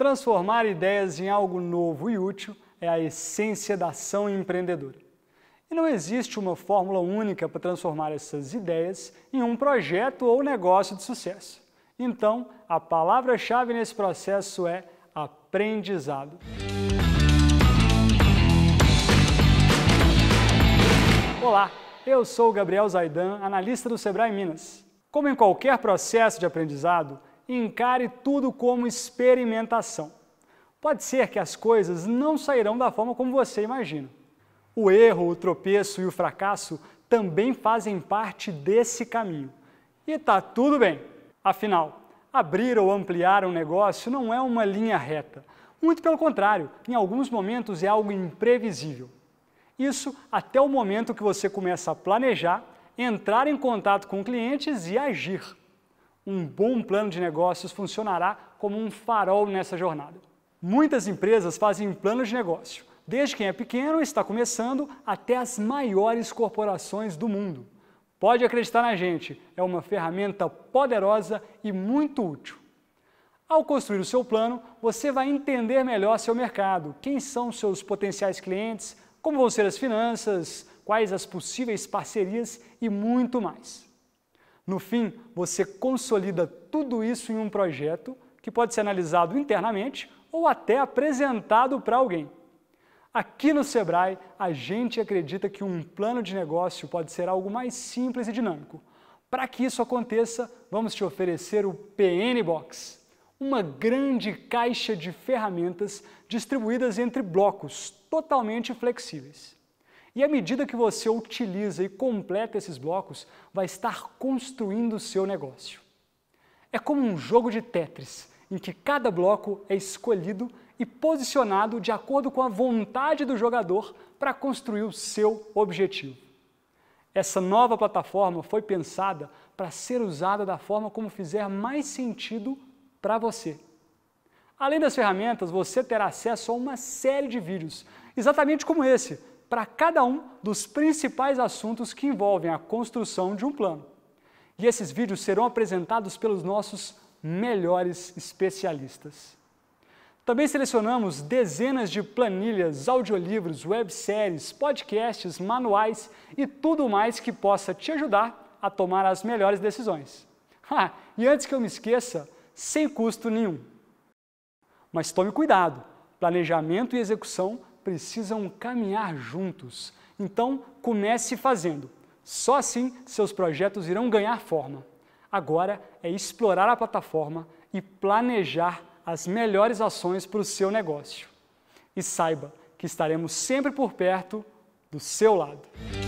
Transformar ideias em algo novo e útil é a essência da ação empreendedora. E não existe uma fórmula única para transformar essas ideias em um projeto ou negócio de sucesso. Então, a palavra-chave nesse processo é aprendizado. Olá, eu sou Gabriel Zaidan, analista do Sebrae Minas. Como em qualquer processo de aprendizado, encare tudo como experimentação. Pode ser que as coisas não sairão da forma como você imagina. O erro, o tropeço e o fracasso também fazem parte desse caminho. E tá tudo bem. Afinal, abrir ou ampliar um negócio não é uma linha reta. Muito pelo contrário, em alguns momentos é algo imprevisível. Isso até o momento que você começa a planejar, entrar em contato com clientes e agir um bom plano de negócios funcionará como um farol nessa jornada. Muitas empresas fazem um plano de negócio, desde quem é pequeno e está começando até as maiores corporações do mundo. Pode acreditar na gente, é uma ferramenta poderosa e muito útil. Ao construir o seu plano, você vai entender melhor seu mercado, quem são seus potenciais clientes, como vão ser as finanças, quais as possíveis parcerias e muito mais. No fim, você consolida tudo isso em um projeto que pode ser analisado internamente ou até apresentado para alguém. Aqui no Sebrae, a gente acredita que um plano de negócio pode ser algo mais simples e dinâmico. Para que isso aconteça, vamos te oferecer o PN Box, uma grande caixa de ferramentas distribuídas entre blocos totalmente flexíveis. E à medida que você utiliza e completa esses blocos, vai estar construindo o seu negócio. É como um jogo de Tetris, em que cada bloco é escolhido e posicionado de acordo com a vontade do jogador para construir o seu objetivo. Essa nova plataforma foi pensada para ser usada da forma como fizer mais sentido para você. Além das ferramentas, você terá acesso a uma série de vídeos, exatamente como esse, para cada um dos principais assuntos que envolvem a construção de um plano. E esses vídeos serão apresentados pelos nossos melhores especialistas. Também selecionamos dezenas de planilhas, audiolivros, webséries, podcasts, manuais e tudo mais que possa te ajudar a tomar as melhores decisões. Ah, e antes que eu me esqueça, sem custo nenhum. Mas tome cuidado, planejamento e execução precisam caminhar juntos. Então, comece fazendo. Só assim seus projetos irão ganhar forma. Agora é explorar a plataforma e planejar as melhores ações para o seu negócio. E saiba que estaremos sempre por perto do seu lado.